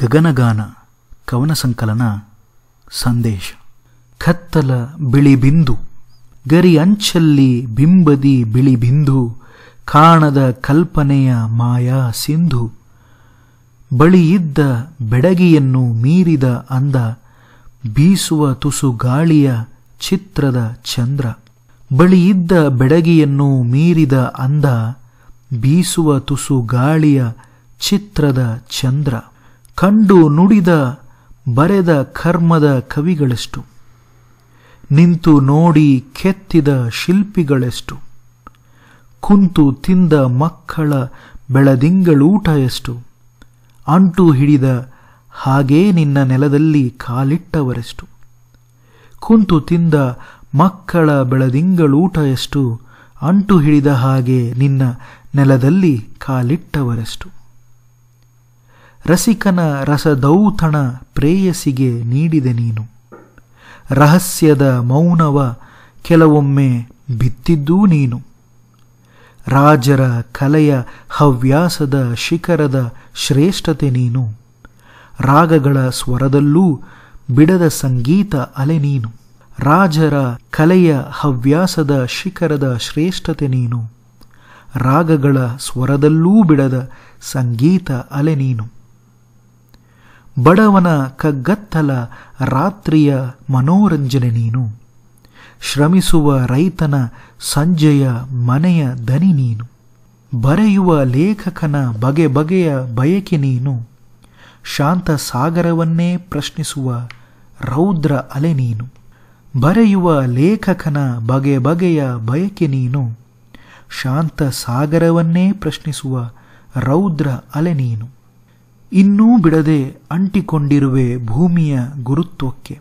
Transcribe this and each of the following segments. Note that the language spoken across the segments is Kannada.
ಗಗನಗಾನ ಕವನ ಸಂಕಲನ ಸಂದೇಶ ಕತ್ತಲ ಬಿಳಿ ಬಿಂದು ಗರಿ ಅಂಚಲ್ಲಿ ಬಿಂಬದಿ ಬಿಳಿ ಬಿಂದು ಕಾಣದ ಕಲ್ಪನೆಯ ಮಾಯಾ ಸಿಂಧು ಬಳಿಯಿದ್ದ ಬೆಡಗಿಯನ್ನು ಮೀರಿದ ಅಂದ ಬೀಸುವ ತುಸು ಗಾಳಿಯ ಚಿತ್ರದ ಚಂದ್ರ ಬಳಿಯಿದ್ದ ಬೆಡಗಿಯನ್ನು ಮೀರಿದ ಅಂದ ಬೀಸುವ ತುಸು ಗಾಳಿಯ ಚಿತ್ರದ ಚಂದ್ರ ಕಂಡು ನುಡಿದ ಬರೆದ ಕರ್ಮದ ಕವಿಗಳೆಷ್ಟು ನಿಂತು ನೋಡಿ ಕೆತ್ತಿದ ಶಿಲ್ಪಿಗಳೆಷ್ಟು ಕುಂತು ತಿಂದ ಮಕ್ಕಳ ಬೆಳದಿಂಗಳೂಟ ಎಷ್ಟು ಅಂಟು ಹಿಡಿದ ಹಾಗೇ ನಿನ್ನ ನೆಲದಲ್ಲಿ ಕಾಲಿಟ್ಟವರೆಷ್ಟು ಕುಂತು ತಿಂದ ಮಕ್ಕಳ ಬೆಳದಿಂಗಳೂಟ ಎಷ್ಟು ಅಂಟು ಹಿಡಿದ ಹಾಗೆ ನಿನ್ನ ನೆಲದಲ್ಲಿ ಕಾಲಿಟ್ಟವರೆಷ್ಟು ರಸಿಕನ ರಸದೌತಣ ಪ್ರೇಯಸಿಗೆ ನೀಡಿದೆ ನೀನು ರಹಸ್ಯದ ಮೌನವ ಕೆಲವೊಮ್ಮೆ ಬಿತ್ತಿದ್ದೂ ನೀನು ರಾಜರ ಕಲೆಯ ಹವ್ಯಾಸದ ಶಿಖರದ ಶ್ರೇಷ್ಠತೆ ನೀನು ರಾಗಗಳ ಸ್ವರದಲ್ಲೂ ಬಿಡದ ಸಂಗೀತ ಅಲೆ ನೀನು ರಾಜರ ಕಲೆಯ ಹವ್ಯಾಸದ ಶಿಖರದ ಶ್ರೇಷ್ಠತೆ ನೀನು ರಾಗಗಳ ಸ್ವರದಲ್ಲೂ ಬಿಡದ ಸಂಗೀತ ಅಲೆ ನೀನು ಬಡವನ ಕಗ್ಗತ್ತಲ ರಾತ್ರಿಯ ಮನೋರಂಜನೆ ನೀನು ಶ್ರಮಿಸುವ ರೈತನ ಸಂಜೆಯ ಮನೆಯ ದನಿ ನೀನು ಬರೆಯುವ ಲೇಖಕನ ಬಗೆ ಬಗೆಯ ಬಯಕೆ ನೀನು ಶಾಂತ ಸಾಗರವನ್ನೇ ಪ್ರಶ್ನಿಸುವ ರೌದ್ರ ಅಲೆ ನೀನು ಬರೆಯುವ ಲೇಖಕನ ಬಗೆ ಬಗೆಯ ಬಯಕೆ ನೀನು ಶಾಂತ ಸಾಗರವನ್ನೇ ಪ್ರಶ್ನಿಸುವ ರೌದ್ರ ಅಲೆ ನೀನು ಇನ್ನೂ ಬಿಡದೆ ಅಂಟಿಕೊಂಡಿರುವೆ ಭೂಮಿಯ ಗುರುತ್ವಕ್ಕೆ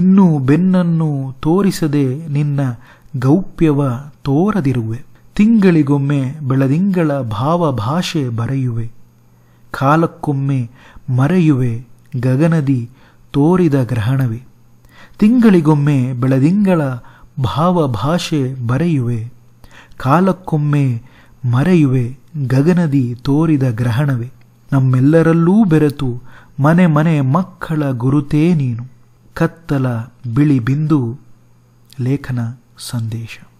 ಇನ್ನೂ ಬೆನ್ನನ್ನು ತೋರಿಸದೆ ನಿನ್ನ ಗೌಪ್ಯವ ತೋರದಿರುವೆ ತಿಂಗಳಿಗೊಮ್ಮೆ ಬೆಳದಿಂಗಳ ಭಾವ ಭಾಷೆ ಬರೆಯುವೆ ಕಾಲಕ್ಕೊಮ್ಮೆ ಮರೆಯುವೆ ಗಗನದಿ ತೋರಿದ ಗ್ರಹಣವೇ ತಿಂಗಳಿಗೊಮ್ಮೆ ಬೆಳದಿಂಗಳ ಭಾವ ಭಾಷೆ ಬರೆಯುವೆ ಕಾಲಕ್ಕೊಮ್ಮೆ ಮರೆಯುವೆ ಗಗನದಿ ತೋರಿದ ಗ್ರಹಣವೇ ನಮ್ಮೆಲ್ಲರಲ್ಲೂ ಬೆರೆತು ಮನೆ ಮನೆ ಮಕ್ಕಳ ಗುರುತೇ ನೀನು ಕತ್ತಲ ಬಿಳಿ ಬಿಂದು ಲೇಖನ ಸಂದೇಶ